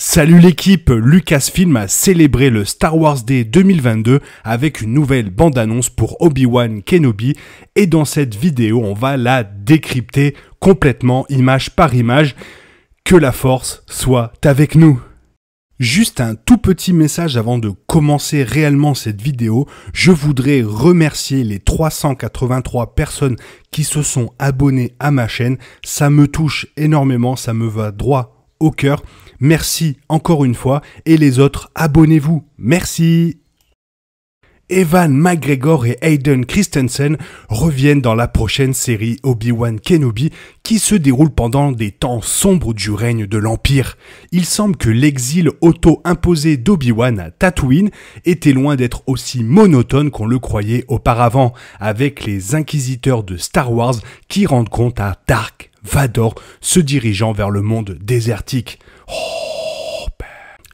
Salut l'équipe, Lucasfilm a célébré le Star Wars Day 2022 avec une nouvelle bande-annonce pour Obi-Wan Kenobi et dans cette vidéo on va la décrypter complètement image par image. Que la force soit avec nous. Juste un tout petit message avant de commencer réellement cette vidéo. Je voudrais remercier les 383 personnes qui se sont abonnées à ma chaîne. Ça me touche énormément, ça me va droit au cœur. Merci encore une fois. Et les autres, abonnez-vous. Merci. Evan McGregor et Aiden Christensen reviennent dans la prochaine série Obi-Wan Kenobi qui se déroule pendant des temps sombres du règne de l'Empire. Il semble que l'exil auto-imposé d'Obi-Wan à Tatooine était loin d'être aussi monotone qu'on le croyait auparavant, avec les inquisiteurs de Star Wars qui rendent compte à Dark Vador se dirigeant vers le monde désertique. Oh,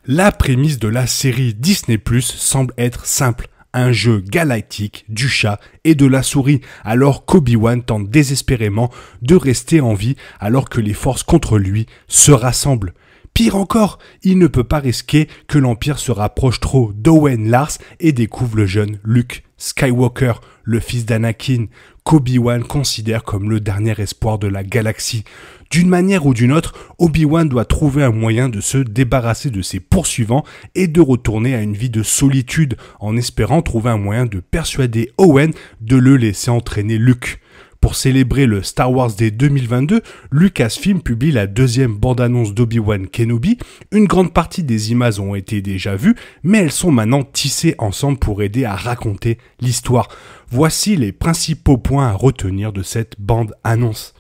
la prémisse de la série Disney ⁇ Plus semble être simple un jeu galactique du chat et de la souris, alors qu'Obi-Wan tente désespérément de rester en vie alors que les forces contre lui se rassemblent. Pire encore, il ne peut pas risquer que l'Empire se rapproche trop d'Owen Lars et découvre le jeune Luke Skywalker, le fils d'Anakin, qu'Obi-Wan considère comme le dernier espoir de la galaxie. D'une manière ou d'une autre, Obi-Wan doit trouver un moyen de se débarrasser de ses poursuivants et de retourner à une vie de solitude en espérant trouver un moyen de persuader Owen de le laisser entraîner Luke. Pour célébrer le Star Wars Day 2022, Lucasfilm publie la deuxième bande-annonce d'Obi-Wan Kenobi. Une grande partie des images ont été déjà vues, mais elles sont maintenant tissées ensemble pour aider à raconter l'histoire. Voici les principaux points à retenir de cette bande-annonce.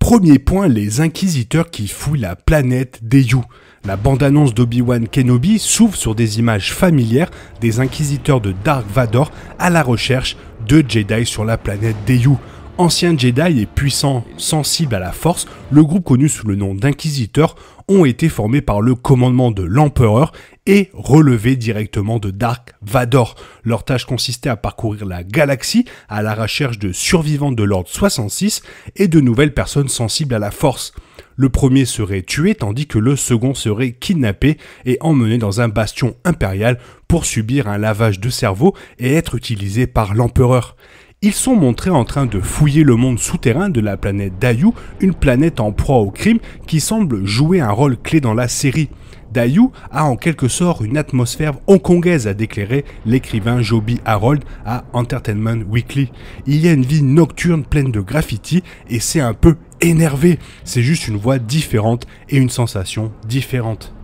Premier point, les inquisiteurs qui fouillent la planète You La bande-annonce d'Obi-Wan Kenobi s'ouvre sur des images familières des inquisiteurs de Dark Vador à la recherche de Jedi sur la planète Deyu. Anciens Jedi et puissants, sensibles à la force, le groupe connu sous le nom d'Inquisiteurs ont été formés par le commandement de l'empereur et relevés directement de Dark Vador. Leur tâche consistait à parcourir la galaxie à la recherche de survivants de l'ordre 66 et de nouvelles personnes sensibles à la force. Le premier serait tué tandis que le second serait kidnappé et emmené dans un bastion impérial pour subir un lavage de cerveau et être utilisé par l'empereur. Ils sont montrés en train de fouiller le monde souterrain de la planète Dayu, une planète en proie au crime qui semble jouer un rôle clé dans la série. Dayu a en quelque sorte une atmosphère hongkongaise, a déclaré l'écrivain Joby Harold à Entertainment Weekly. Il y a une vie nocturne pleine de graffiti et c'est un peu énervé, c'est juste une voix différente et une sensation différente.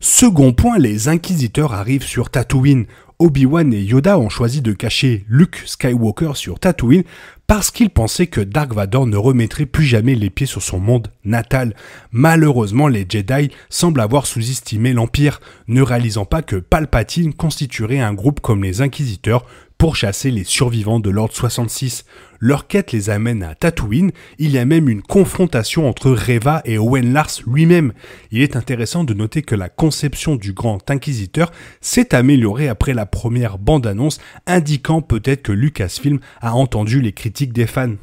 Second point, les inquisiteurs arrivent sur Tatooine. Obi-Wan et Yoda ont choisi de cacher Luke Skywalker sur Tatooine parce qu'ils pensaient que Dark Vador ne remettrait plus jamais les pieds sur son monde natal. Malheureusement, les Jedi semblent avoir sous-estimé l'Empire, ne réalisant pas que Palpatine constituerait un groupe comme les Inquisiteurs pour chasser les survivants de l'Ordre 66. Leur quête les amène à Tatooine, il y a même une confrontation entre Reva et Owen Lars lui-même. Il est intéressant de noter que la conception du Grand Inquisiteur s'est améliorée après la première bande-annonce, indiquant peut-être que Lucasfilm a entendu les critiques des fans.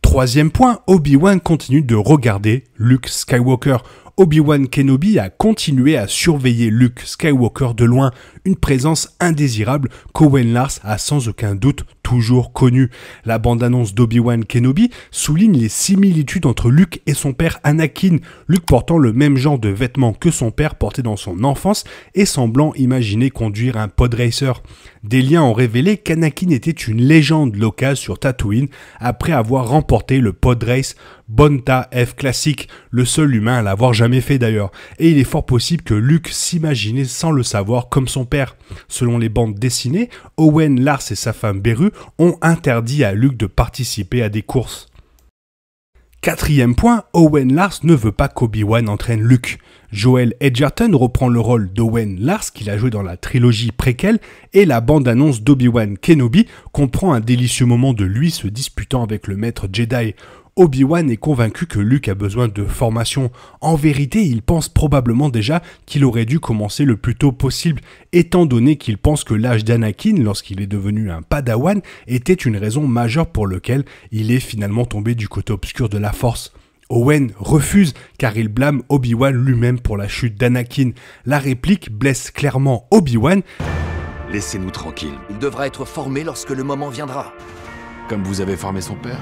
Troisième point, Obi-Wan continue de regarder Luke Skywalker. Obi-Wan Kenobi a continué à surveiller Luke Skywalker de loin, une présence indésirable qu'Owen Lars a sans aucun doute toujours connue. La bande-annonce d'Obi-Wan Kenobi souligne les similitudes entre Luke et son père Anakin, Luke portant le même genre de vêtements que son père portait dans son enfance et semblant imaginer conduire un pod racer. Des liens ont révélé qu'Anakin était une légende locale sur Tatooine après avoir remporté le pod race Bonta F classique, le seul humain à l'avoir jamais fait d'ailleurs, et il est fort possible que Luke s'imaginait sans le savoir comme son père. Selon les bandes dessinées, Owen Lars et sa femme Beru ont interdit à Luke de participer à des courses. Quatrième point, Owen Lars ne veut pas qu'Obi-Wan entraîne Luke. Joel Edgerton reprend le rôle d'Owen Lars qu'il a joué dans la trilogie préquelle et la bande-annonce d'Obi-Wan Kenobi comprend un délicieux moment de lui se disputant avec le maître Jedi. Obi-Wan est convaincu que Luke a besoin de formation. En vérité, il pense probablement déjà qu'il aurait dû commencer le plus tôt possible, étant donné qu'il pense que l'âge d'Anakin, lorsqu'il est devenu un Padawan, était une raison majeure pour laquelle il est finalement tombé du côté obscur de la Force. Owen refuse car il blâme Obi-Wan lui-même pour la chute d'Anakin. La réplique blesse clairement Obi-Wan. Laissez-nous tranquille. Il devra être formé lorsque le moment viendra. Comme vous avez formé son père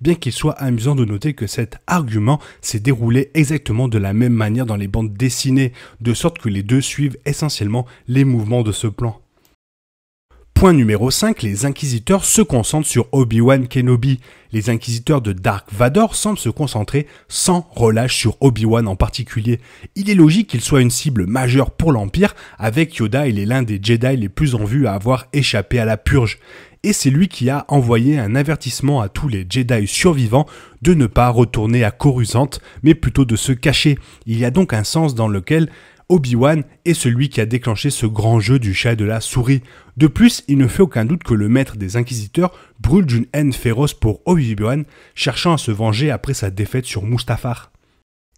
bien qu'il soit amusant de noter que cet argument s'est déroulé exactement de la même manière dans les bandes dessinées, de sorte que les deux suivent essentiellement les mouvements de ce plan. Point numéro 5, les inquisiteurs se concentrent sur Obi-Wan Kenobi. Les inquisiteurs de Dark Vador semblent se concentrer sans relâche sur Obi-Wan en particulier. Il est logique qu'il soit une cible majeure pour l'Empire, avec Yoda il est l'un des Jedi les plus en vue à avoir échappé à la purge et c'est lui qui a envoyé un avertissement à tous les Jedi survivants de ne pas retourner à Coruscant, mais plutôt de se cacher. Il y a donc un sens dans lequel Obi-Wan est celui qui a déclenché ce grand jeu du chat de la souris. De plus, il ne fait aucun doute que le maître des inquisiteurs brûle d'une haine féroce pour Obi-Wan, cherchant à se venger après sa défaite sur Mustafar.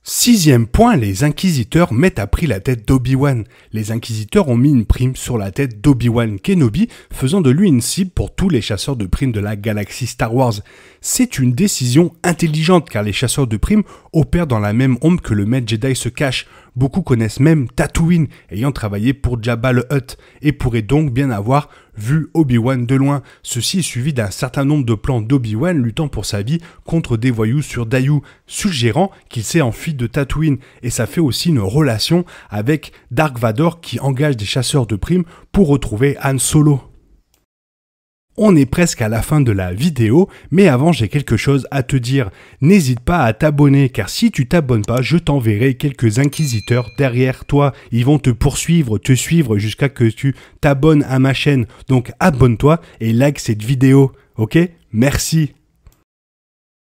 Sixième point, les inquisiteurs mettent à prix la tête d'Obi-Wan. Les inquisiteurs ont mis une prime sur la tête d'Obi-Wan Kenobi, faisant de lui une cible pour tous les chasseurs de primes de la galaxie Star Wars. C'est une décision intelligente car les chasseurs de primes opèrent dans la même ombre que le maître Jedi se cache. Beaucoup connaissent même Tatooine, ayant travaillé pour Jabba le Hutt, et pourraient donc bien avoir vu Obi-Wan de loin. Ceci est suivi d'un certain nombre de plans d'Obi-Wan luttant pour sa vie contre des voyous sur Dayu, suggérant qu'il s'est enfui de Tatooine, et ça fait aussi une relation avec Dark Vador qui engage des chasseurs de primes pour retrouver Han Solo. On est presque à la fin de la vidéo, mais avant j'ai quelque chose à te dire. N'hésite pas à t'abonner car si tu t'abonnes pas, je t'enverrai quelques inquisiteurs derrière toi. Ils vont te poursuivre, te suivre jusqu'à que tu t'abonnes à ma chaîne. Donc abonne-toi et like cette vidéo. Ok Merci.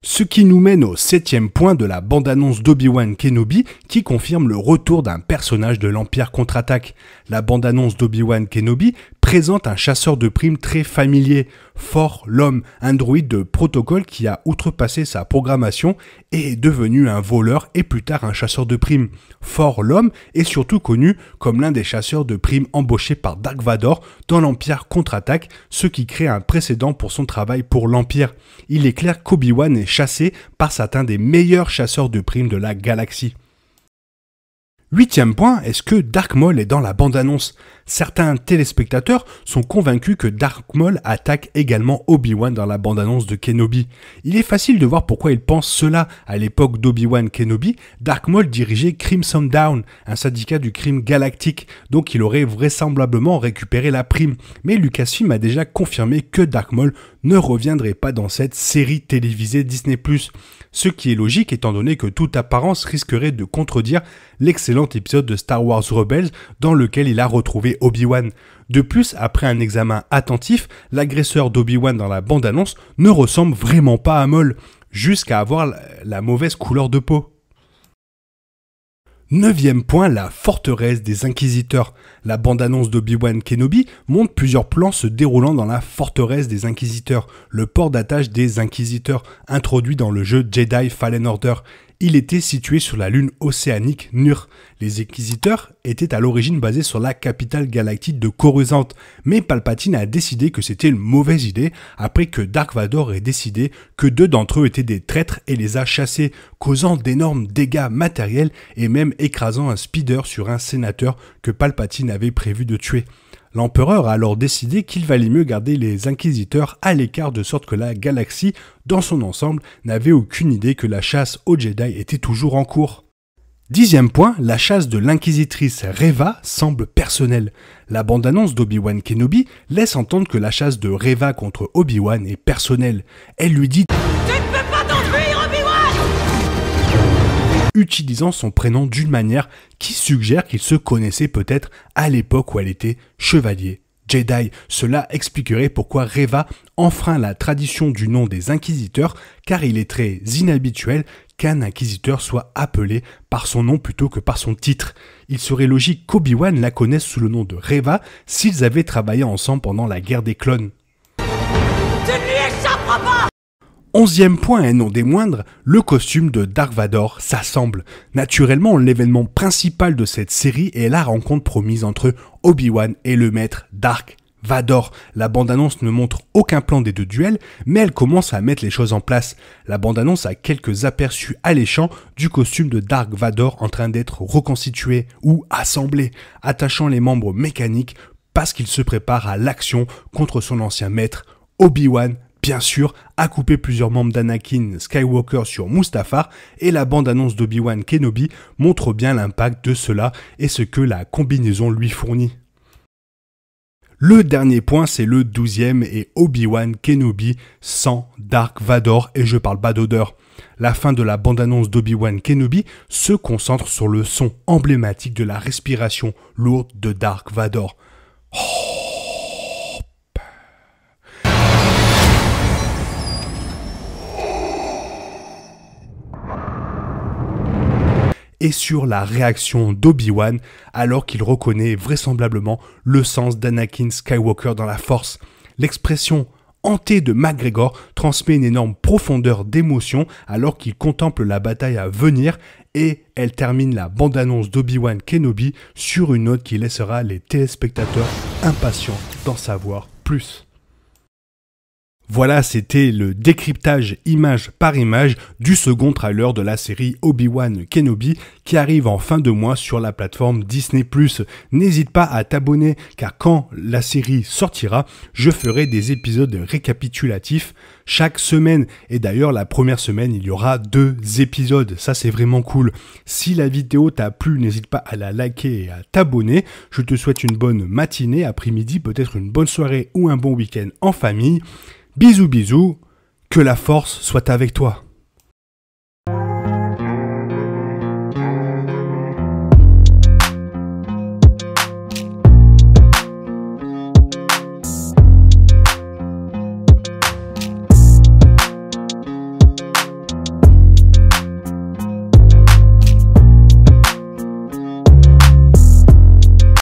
Ce qui nous mène au septième point de la bande-annonce d'Obi-Wan Kenobi qui confirme le retour d'un personnage de l'Empire contre-attaque. La bande-annonce d'Obi-Wan Kenobi présente un chasseur de primes très familier, fort l'homme, un droïde de protocole qui a outrepassé sa programmation et est devenu un voleur et plus tard un chasseur de primes. Fort l'homme est surtout connu comme l'un des chasseurs de primes embauchés par Dark Vador dans l'Empire contre-attaque, ce qui crée un précédent pour son travail pour l'Empire. Il est clair qu'Obi-Wan est chassé par certains des meilleurs chasseurs de primes de la galaxie. Huitième point, est-ce que Dark Maul est dans la bande-annonce Certains téléspectateurs sont convaincus que Dark Maul attaque également Obi-Wan dans la bande-annonce de Kenobi. Il est facile de voir pourquoi ils pensent cela. À l'époque d'Obi-Wan Kenobi, Dark Maul dirigeait Crimson Down, un syndicat du crime galactique, donc il aurait vraisemblablement récupéré la prime. Mais Lucasfilm a déjà confirmé que Dark Maul ne reviendrait pas dans cette série télévisée Disney+. Ce qui est logique étant donné que toute apparence risquerait de contredire l'excellent épisode de Star Wars Rebels dans lequel il a retrouvé Obi-Wan. De plus, après un examen attentif, l'agresseur d'Obi-Wan dans la bande-annonce ne ressemble vraiment pas à Moll, jusqu'à avoir la mauvaise couleur de peau. Neuvième point, la forteresse des inquisiteurs. La bande-annonce d'Obi-Wan Kenobi montre plusieurs plans se déroulant dans la forteresse des inquisiteurs, le port d'attache des inquisiteurs introduit dans le jeu Jedi Fallen Order il était situé sur la lune océanique Nur. Les Inquisiteurs étaient à l'origine basés sur la capitale galactique de Coruscant, mais Palpatine a décidé que c'était une mauvaise idée après que Dark Vador ait décidé que deux d'entre eux étaient des traîtres et les a chassés, causant d'énormes dégâts matériels et même écrasant un speeder sur un sénateur que Palpatine avait prévu de tuer. L'empereur a alors décidé qu'il valait mieux garder les inquisiteurs à l'écart de sorte que la galaxie, dans son ensemble, n'avait aucune idée que la chasse aux Jedi était toujours en cours. Dixième point, la chasse de l'inquisitrice Reva semble personnelle. La bande-annonce d'Obi-Wan Kenobi laisse entendre que la chasse de Reva contre Obi-Wan est personnelle. Elle lui dit utilisant son prénom d'une manière qui suggère qu'il se connaissait peut-être à l'époque où elle était chevalier Jedi. Cela expliquerait pourquoi Reva enfreint la tradition du nom des inquisiteurs, car il est très inhabituel qu'un inquisiteur soit appelé par son nom plutôt que par son titre. Il serait logique qu'Obi-Wan la connaisse sous le nom de Reva s'ils avaient travaillé ensemble pendant la guerre des clones. Onzième point, et non des moindres, le costume de Dark Vador s'assemble. Naturellement, l'événement principal de cette série est la rencontre promise entre Obi-Wan et le maître Dark Vador. La bande-annonce ne montre aucun plan des deux duels, mais elle commence à mettre les choses en place. La bande-annonce a quelques aperçus alléchants du costume de Dark Vador en train d'être reconstitué ou assemblé, attachant les membres mécaniques parce qu'il se prépare à l'action contre son ancien maître Obi-Wan bien sûr, a coupé plusieurs membres d'Anakin Skywalker sur Mustafar et la bande-annonce d'Obi-Wan Kenobi montre bien l'impact de cela et ce que la combinaison lui fournit. Le dernier point, c'est le douzième et Obi-Wan Kenobi sans Dark Vador et je parle pas d'odeur. La fin de la bande-annonce d'Obi-Wan Kenobi se concentre sur le son emblématique de la respiration lourde de Dark Vador. Oh, et sur la réaction d'Obi-Wan alors qu'il reconnaît vraisemblablement le sens d'Anakin Skywalker dans la force. L'expression hantée de McGregor transmet une énorme profondeur d'émotion alors qu'il contemple la bataille à venir et elle termine la bande-annonce d'Obi-Wan Kenobi sur une note qui laissera les téléspectateurs impatients d'en savoir plus. Voilà, c'était le décryptage image par image du second trailer de la série Obi-Wan Kenobi qui arrive en fin de mois sur la plateforme Disney+. N'hésite pas à t'abonner car quand la série sortira, je ferai des épisodes récapitulatifs chaque semaine. Et d'ailleurs, la première semaine, il y aura deux épisodes. Ça, c'est vraiment cool. Si la vidéo t'a plu, n'hésite pas à la liker et à t'abonner. Je te souhaite une bonne matinée, après-midi, peut-être une bonne soirée ou un bon week-end en famille. Bisous bisous, que la force soit avec toi.